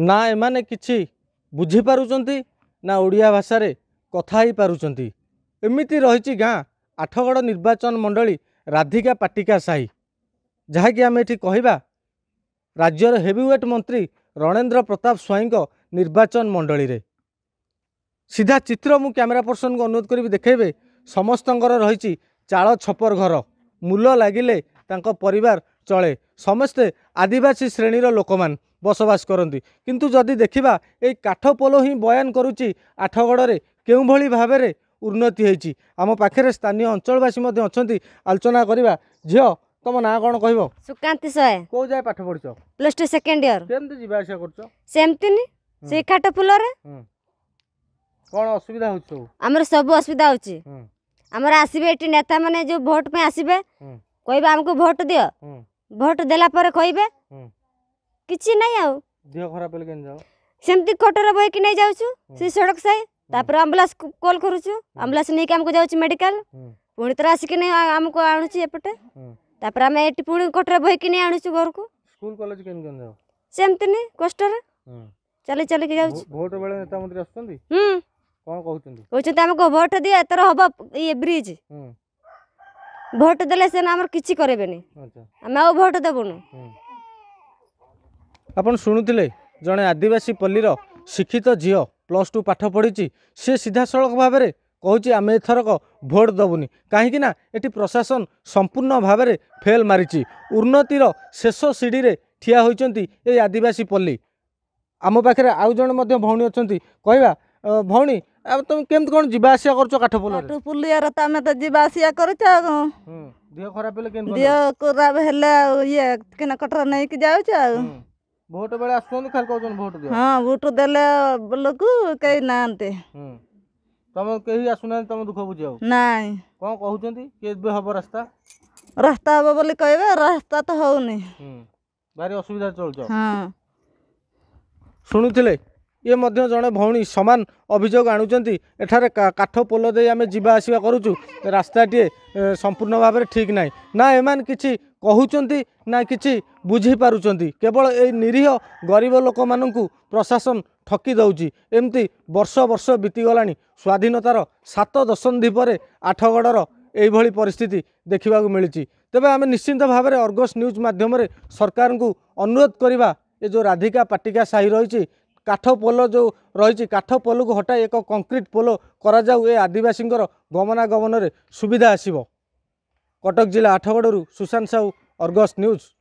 ନା ଏମାନେ କିଛି ବୁଝିପାରୁଛନ୍ତି ନା ଓଡ଼ିଆ ଭାଷାରେ କଥା ହେଇପାରୁଛନ୍ତି ଏମିତି ରହିଛି ଗାଁ ଆଠଗଡ଼ ନିର୍ବାଚନ ମଣ୍ଡଳୀ ରାଧିକା ପାଟିକା ସାହି ଯାହାକି ଆମେ ଏଠି କହିବା ରାଜ୍ୟର ହେଭିୱେଟ୍ ମନ୍ତ୍ରୀ ରଣେନ୍ଦ୍ର ପ୍ରତାପ ସ୍ୱାଇଁଙ୍କ ନିର୍ବାଚନ ମଣ୍ଡଳୀରେ ସିଧା ଚିତ୍ର ମୁଁ କ୍ୟାମେରା ପର୍ସନ୍କୁ ଅନୁରୋଧ କରିବି ଦେଖେଇବେ ସମସ୍ତଙ୍କର ରହିଛି ଚାଳ ଛପର ଘର ମୂଲ ଲାଗିଲେ ତାଙ୍କ ପରିବାର ଚଳେ ସମସ୍ତେ ଆଦିବାସୀ ଶ୍ରେଣୀର ଲୋକମାନେ বসবাস করନ୍ତି কিন্তু যদি ଦେଖିବା ଏଇ କାଠ ପୋଲ ହିଁ ବୟାନ କରୁଛି ଆଠଗଡ଼ରେ କେଉଁଭଳି ଭାବରେ ଉନ୍ନତି ହେଇଛି ଆମ ପାଖରେ ସ୍ଥାନୀୟ ଅଞ୍ଚଳବାସୀ ମଧ୍ୟ ଅଛନ୍ତି ଆଲୋଚନା କରିବା ଝିଅ ତମ ନାଁ କ'ଣ କହିବ ସୁକାନ୍ତି ସଏ କୋଉ ଯାଏ ପାଠ ପଢୁଛ ପ୍ଲସ୍ ଟୁ ସେକେଣ୍ଡ ଇୟର କେମିତି ଯିବା ଆସିବା କରୁଛ ସେମିତି ସେଇ କାଠ ପୋଲରେ କ'ଣ ଅସୁବିଧା ହେଉଛି ସବୁ ଆମର ସବୁ ଅସୁବିଧା ହେଉଛି ଆମର ଆସିବେ ଏଠି ନେତାମାନେ ଯେଉଁ ଭୋଟ ପାଇଁ ଆସିବେ କହିବେ ଆମକୁ ଭୋଟ ଦିଅ ଭୋଟ ଦେଲା ପରେ କହିବେ କିଛି ନାହିଁ ଆଉ ଦେହ ଖରାପ ହେଲେ କେମିତି ଯାଅ ସେମିତି ଖଟରେ ବହିକି ନେଇ ଯାଉଛୁ ସେ ସଡ଼କ ସାଇ ତାପରେ ଆମ୍ବୁଲାନ୍ସ କଲ୍ କରୁଛୁ ଆମ୍ବୁଲାନ୍ସ ନେଇକି ଆମକୁ ଯାଉଛି ମେଡିକାଲ ପୁଣି ଥରେ ଆସିକି ନେଇ ଆମକୁ ଆଣୁଛି ଏପଟେ ତାପରେ ଆମେ ଏଠି ପୁଣି ଖଟରେ ବହିକି ନେଇ ଆଣୁଛୁ ଘରକୁ ସ୍କୁଲ କଲେଜ କେମିତି କେମିତି ଯାଅ ସେମିତି ନି କଷ୍ଟରେ ଚାଲି ଚାଲିକି ଯାଉଛି ଭୋଟ ବେଳେ ନେତା ମନ୍ତ୍ରୀ ଆସୁଛନ୍ତି ହୁଁ କ'ଣ କହୁଛନ୍ତି କହୁଛନ୍ତି ଆମକୁ ଭୋଟ ଦିଅ ଏଥର ହବ ଇଏ ବ୍ରିଜ ଭୋଟ ଦେଲେ ସେମାନେ ଆମର କିଛି କରିବେନି ଆମେ ଆଉ ଭୋଟ ଦେବୁନୁ ଆପଣ ଶୁଣୁଥିଲେ ଜଣେ ଆଦିବାସୀ ପଲ୍ଲୀର ଶିକ୍ଷିତ ଝିଅ ପ୍ଲସ୍ ଟୁ ପାଠ ପଢ଼ିଛି ସେ ସିଧାସଳଖ ଭାବରେ କହୁଛି ଆମେ ଏଥରକ ଭୋଟ୍ ଦେବୁନି କାହିଁକି ନା ଏଠି ପ୍ରଶାସନ ସମ୍ପୂର୍ଣ୍ଣ ଭାବରେ ଫେଲ୍ ମାରିଛି ଉନ୍ନତିର ଶେଷ ସିଡ଼ିରେ ଠିଆ ହୋଇଛନ୍ତି ଏ ଆଦିବାସୀ ପଲ୍ଲୀ ଆମ ପାଖରେ ଆଉ ଜଣେ ମଧ୍ୟ ଭଉଣୀ ଅଛନ୍ତି କହିବା ଭଉଣୀ ଆଉ ତମେ କେମିତି କ'ଣ ଯିବା ଆସିବା କରୁଛ କାଠ ପୁଲିଆର ପୁଲିଆର ତ ଆମେ ତ ଯିବା ଆସିବା କରୁଛ ଆଉ ଦେହ ଖରାପ ହେଲେ ଦେହ ଖରାପ ହେଲେ ଆଉ ଇଏ କିନା କଟର ନେଇକି ଯାଉଛ ଆଉ ଭୋଟ ବେଳେ ଆସୁଛନ୍ତି ଖାଲି କହୁଛନ୍ତି ଭୋଟ ଦିଅ ହଁ ଭୋଟ ଦେଲେ ବେଳକୁ କେହି ନାହାନ୍ତି ତମେ କେହି ଆସୁନାହାନ୍ତି ତମ ଦୁଃଖ ବୁଝିବାକୁ ନାଇଁ କ'ଣ କହୁଛନ୍ତି କେବେ ହବ ରାସ୍ତା ରାସ୍ତା ହବ ବୋଲି କହିବେ ରାସ୍ତା ତ ହଉନି ଭାରି ଅସୁବିଧା ଚଳୁଛ ହଁ ଶୁଣୁଥିଲେ ଇଏ ମଧ୍ୟ ଜଣେ ଭଉଣୀ ସମାନ ଅଭିଯୋଗ ଆଣୁଛନ୍ତି ଏଠାରେ କାଠ ପୋଲ ଦେଇ ଆମେ ଯିବା ଆସିବା କରୁଛୁ ରାସ୍ତାଟିଏ ସମ୍ପୂର୍ଣ୍ଣ ଭାବରେ ଠିକ୍ ନାହିଁ ନା ଏମାନେ କିଛି କହୁଛନ୍ତି ନା କିଛି ବୁଝିପାରୁଛନ୍ତି କେବଳ ଏଇ ନିରୀହ ଗରିବ ଲୋକମାନଙ୍କୁ ପ୍ରଶାସନ ଠକି ଦେଉଛି ଏମିତି ବର୍ଷ ବର୍ଷ ବିତିଗଲାଣି ସ୍ୱାଧୀନତାର ସାତ ଦଶନ୍ଧି ପରେ ଆଠଗଡ଼ର ଏଇଭଳି ପରିସ୍ଥିତି ଦେଖିବାକୁ ମିଳିଛି ତେବେ ଆମେ ନିଶ୍ଚିନ୍ତ ଭାବରେ ଅର୍ଗସ୍ ନ୍ୟୁଜ୍ ମାଧ୍ୟମରେ ସରକାରଙ୍କୁ ଅନୁରୋଧ କରିବା ଏ ଯେଉଁ ରାଧିକା ପାଟିକା ସାହି ରହିଛି କାଠ ପୋଲ ଯେଉଁ ରହିଛି କାଠ ପୋଲକୁ ହଟାଇ ଏକ କଂକ୍ରିଟ୍ ପୋଲ କରାଯାଉ ଏ ଆଦିବାସୀଙ୍କର ଗମନାଗମନରେ ସୁବିଧା ଆସିବ କଟକ ଜିଲ୍ଲା ଆଠଗଡ଼ରୁ ସୁଶାନ୍ତ ସାହୁ ଅର୍ଗସ୍ ନ୍ୟୁଜ୍